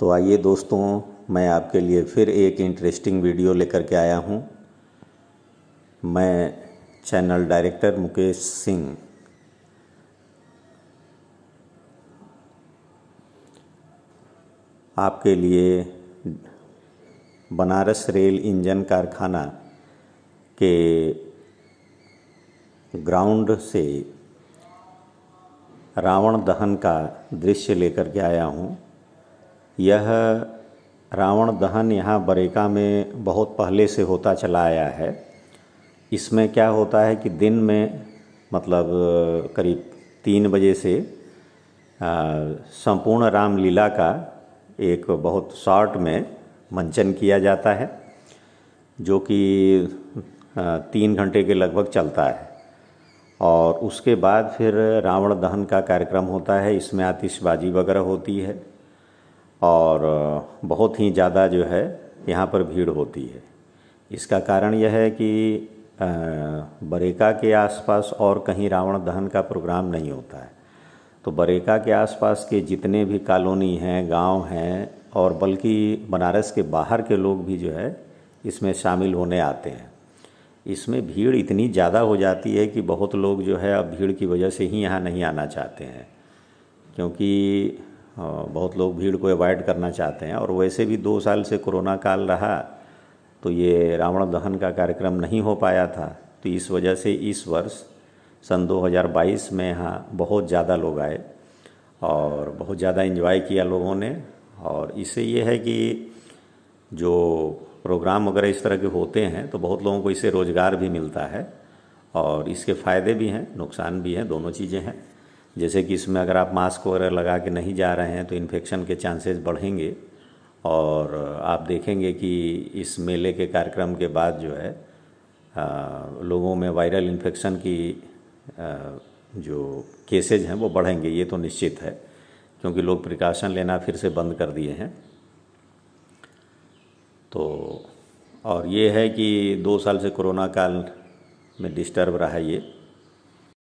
तो आइए दोस्तों मैं आपके लिए फिर एक इंटरेस्टिंग वीडियो लेकर के आया हूँ मैं चैनल डायरेक्टर मुकेश सिंह आपके लिए बनारस रेल इंजन कारखाना के ग्राउंड से रावण दहन का दृश्य लेकर के आया हूँ यह रावण दहन यहाँ बरेका में बहुत पहले से होता चला आया है इसमें क्या होता है कि दिन में मतलब करीब तीन बजे से संपूर्ण रामलीला का एक बहुत शॉर्ट में मंचन किया जाता है जो कि तीन घंटे के लगभग चलता है और उसके बाद फिर रावण दहन का कार्यक्रम होता है इसमें आतिशबाजी वगैरह होती है और बहुत ही ज़्यादा जो है यहाँ पर भीड़ होती है इसका कारण यह है कि बरेका के आसपास और कहीं रावण दहन का प्रोग्राम नहीं होता है तो बरेका के आसपास के जितने भी कॉलोनी हैं गांव हैं और बल्कि बनारस के बाहर के लोग भी जो है इसमें शामिल होने आते हैं इसमें भीड़ इतनी ज़्यादा हो जाती है कि बहुत लोग जो है अब भीड़ की वजह से ही यहाँ नहीं आना चाहते हैं क्योंकि बहुत लोग भीड़ को अवॉइड करना चाहते हैं और वैसे भी दो साल से कोरोना काल रहा तो ये रावण दहन का कार्यक्रम नहीं हो पाया था तो इस वजह से इस वर्ष सन 2022 में यहाँ बहुत ज़्यादा लोग आए और बहुत ज़्यादा इन्जॉय किया लोगों ने और इससे ये है कि जो प्रोग्राम वगैरह इस तरह के होते हैं तो बहुत लोगों को इससे रोज़गार भी मिलता है और इसके फ़ायदे भी हैं नुकसान भी हैं दोनों चीज़ें हैं जैसे कि इसमें अगर आप मास्क वगैरह लगा के नहीं जा रहे हैं तो इन्फेक्शन के चांसेस बढ़ेंगे और आप देखेंगे कि इस मेले के कार्यक्रम के बाद जो है आ, लोगों में वायरल इन्फेक्शन की आ, जो केसेज हैं वो बढ़ेंगे ये तो निश्चित है क्योंकि लोग प्रिकॉशन लेना फिर से बंद कर दिए हैं तो और ये है कि दो साल से कोरोना काल में डिस्टर्ब रहा ये